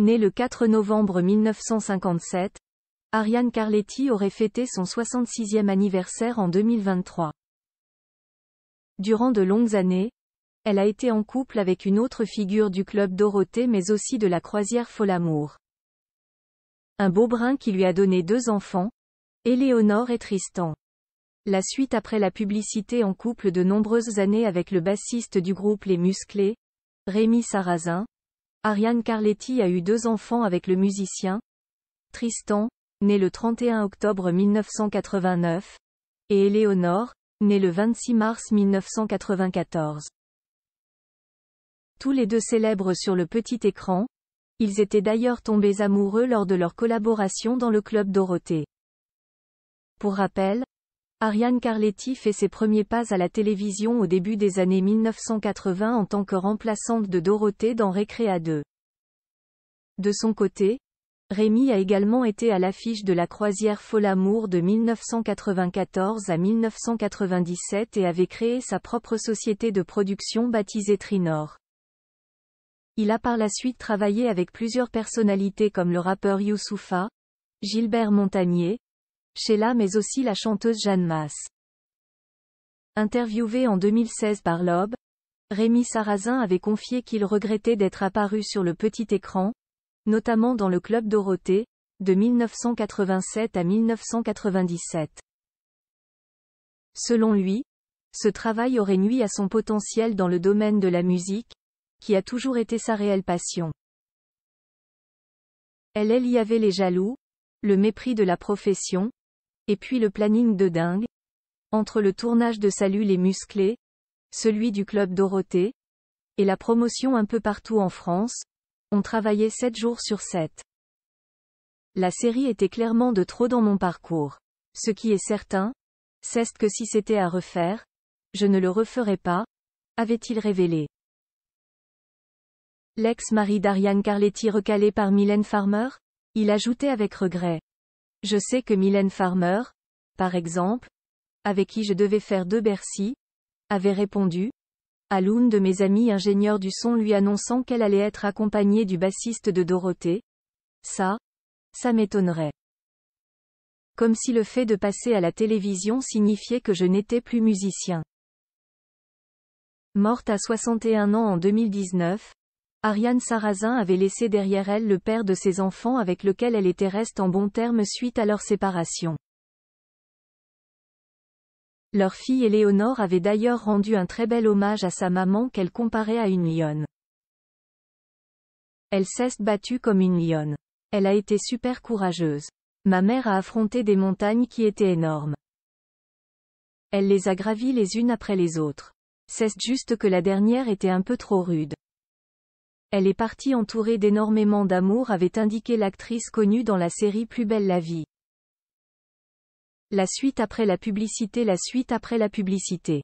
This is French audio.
Née le 4 novembre 1957, Ariane Carletti aurait fêté son 66e anniversaire en 2023. Durant de longues années, elle a été en couple avec une autre figure du club Dorothée mais aussi de la croisière Folamour. Un beau brin qui lui a donné deux enfants, Éléonore et Tristan. La suite après la publicité en couple de nombreuses années avec le bassiste du groupe Les Musclés, Rémi Sarrazin, Ariane Carletti a eu deux enfants avec le musicien Tristan, né le 31 octobre 1989, et Éléonore, née le 26 mars 1994. Tous les deux célèbres sur le petit écran, ils étaient d'ailleurs tombés amoureux lors de leur collaboration dans le club Dorothée. Pour rappel, Ariane Carletti fait ses premiers pas à la télévision au début des années 1980 en tant que remplaçante de Dorothée dans Récréa 2. De son côté, Rémi a également été à l'affiche de la croisière Folamour de 1994 à 1997 et avait créé sa propre société de production baptisée Trinor. Il a par la suite travaillé avec plusieurs personnalités comme le rappeur Youssoufa, Gilbert Montagnier, Sheila mais aussi la chanteuse Jeanne Masse. Interviewé en 2016 par Loeb, Rémi Sarrazin avait confié qu'il regrettait d'être apparu sur le petit écran, notamment dans le Club Dorothée, de 1987 à 1997. Selon lui, ce travail aurait nuit à son potentiel dans le domaine de la musique, qui a toujours été sa réelle passion. Elle, elle y avait les jaloux, le mépris de la profession, et puis le planning de dingue. Entre le tournage de Salut les musclés, celui du club Dorothée, et la promotion un peu partout en France, on travaillait 7 jours sur 7. La série était clairement de trop dans mon parcours. Ce qui est certain, c'est que si c'était à refaire, je ne le referais pas, avait-il révélé. L'ex-mari d'Ariane Carletti recalé par Mylène Farmer Il ajoutait avec regret. Je sais que Mylène Farmer, par exemple, avec qui je devais faire deux Bercy, avait répondu à l'une de mes amies ingénieurs du son lui annonçant qu'elle allait être accompagnée du bassiste de Dorothée. Ça, ça m'étonnerait. Comme si le fait de passer à la télévision signifiait que je n'étais plus musicien. Morte à 61 ans en 2019, Ariane Sarrazin avait laissé derrière elle le père de ses enfants avec lequel elle était reste en bon terme suite à leur séparation. Leur fille Éléonore avait d'ailleurs rendu un très bel hommage à sa maman qu'elle comparait à une lionne. Elle s'est battue comme une lionne. Elle a été super courageuse. Ma mère a affronté des montagnes qui étaient énormes. Elle les a gravies les unes après les autres. C'est juste que la dernière était un peu trop rude. Elle est partie entourée d'énormément d'amour avait indiqué l'actrice connue dans la série Plus belle la vie. La suite après la publicité La suite après la publicité